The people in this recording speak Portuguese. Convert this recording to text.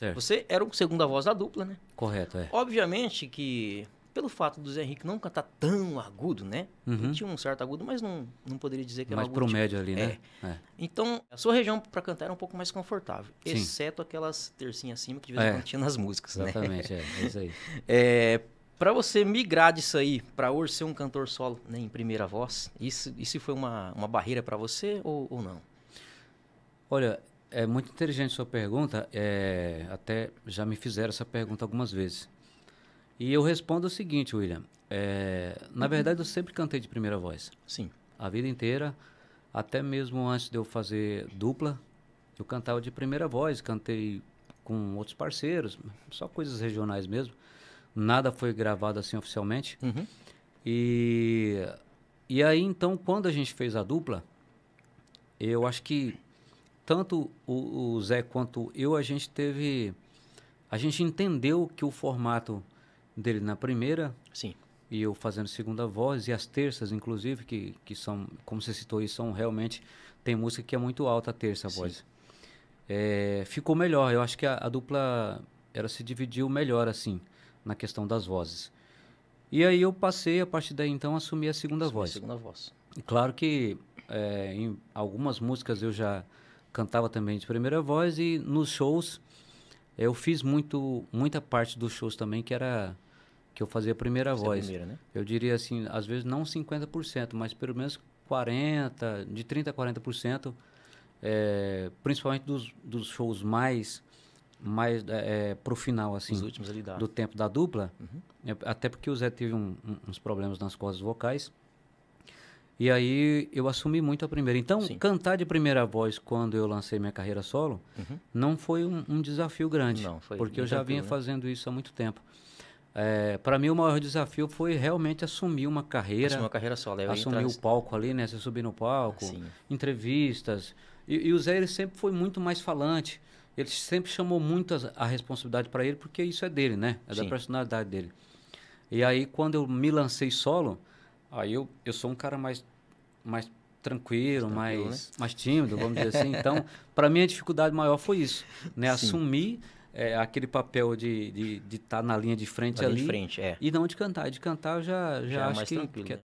Certo. Você era o segunda voz da dupla, né? Correto, é. Obviamente que, pelo fato do Zé Henrique não cantar tá tão agudo, né? Uhum. Ele tinha um certo agudo, mas não, não poderia dizer que era mais agudo. Mais pro tipo médio tipo. ali, né? É. é. Então, a sua região para cantar era um pouco mais confortável. Sim. Exceto aquelas tercinhas acima que de vez em é. quando tinha nas músicas, Exatamente, né? Exatamente, é. é isso aí. é, para você migrar disso aí para hoje ser um cantor solo né, em primeira voz, isso, isso foi uma, uma barreira para você ou, ou não? Olha, é muito inteligente sua pergunta. É, até já me fizeram essa pergunta algumas vezes. E eu respondo o seguinte, William. É, na verdade, eu sempre cantei de primeira voz. Sim. A vida inteira, até mesmo antes de eu fazer dupla, eu cantava de primeira voz, cantei com outros parceiros, só coisas regionais mesmo. Nada foi gravado assim oficialmente. Uhum. E, e aí, então, quando a gente fez a dupla, eu acho que tanto o, o Zé quanto eu, a gente teve. A gente entendeu que o formato dele na primeira. Sim. E eu fazendo segunda voz, e as terças, inclusive, que, que são, como você citou aí, são realmente. Tem música que é muito alta a terça a voz. É, ficou melhor. Eu acho que a, a, dupla era se dividiu melhor, assim, na questão das vozes. E aí eu passei, a partir daí então, a assumir a segunda assumir voz. A segunda voz. E claro que é, em algumas músicas eu já cantava também de primeira voz e nos shows eu fiz muito muita parte dos shows também que era que eu fazia a primeira Você é voz. É a primeira, né? Eu diria assim, às vezes não 50%, mas pelo menos 40, de 30 a 40%, é, eh, principalmente dos, dos shows mais mais é, pro final assim Os últimos ali dá. do tempo da dupla uhum. É, até porque o Zé teve um, um, uns problemas nas cordas vocais e aí eu assumi muito a primeira. Então, Sim. cantar de primeira voz quando eu lancei minha carreira solo uhum. não foi um, um, desafio grande, não, foi porque eu já vinha né? fazendo isso há muito tempo. É, para mim o maior desafio foi realmente assumir uma carreira, assumir uma carreira solo, é eu assumir o palco ali, né? Você subir no palco, Sim. entrevistas. E, e o Zé ele sempre foi muito mais falante. Ele sempre chamou muito a, a responsabilidade para ele, porque isso é dele, né? É Sim. da personalidade dele. E aí quando eu me lancei solo, Aí eu, eu sou um cara mais, mais tranquilo, tranquilo mais, né? mais tímido, vamos dizer assim. Então, para mim, a dificuldade maior foi isso, né? Assumir é, aquele papel de estar de, de tá na linha de frente na ali. De frente, é. E não de cantar. De cantar eu já, já, já é acho que, que, é né?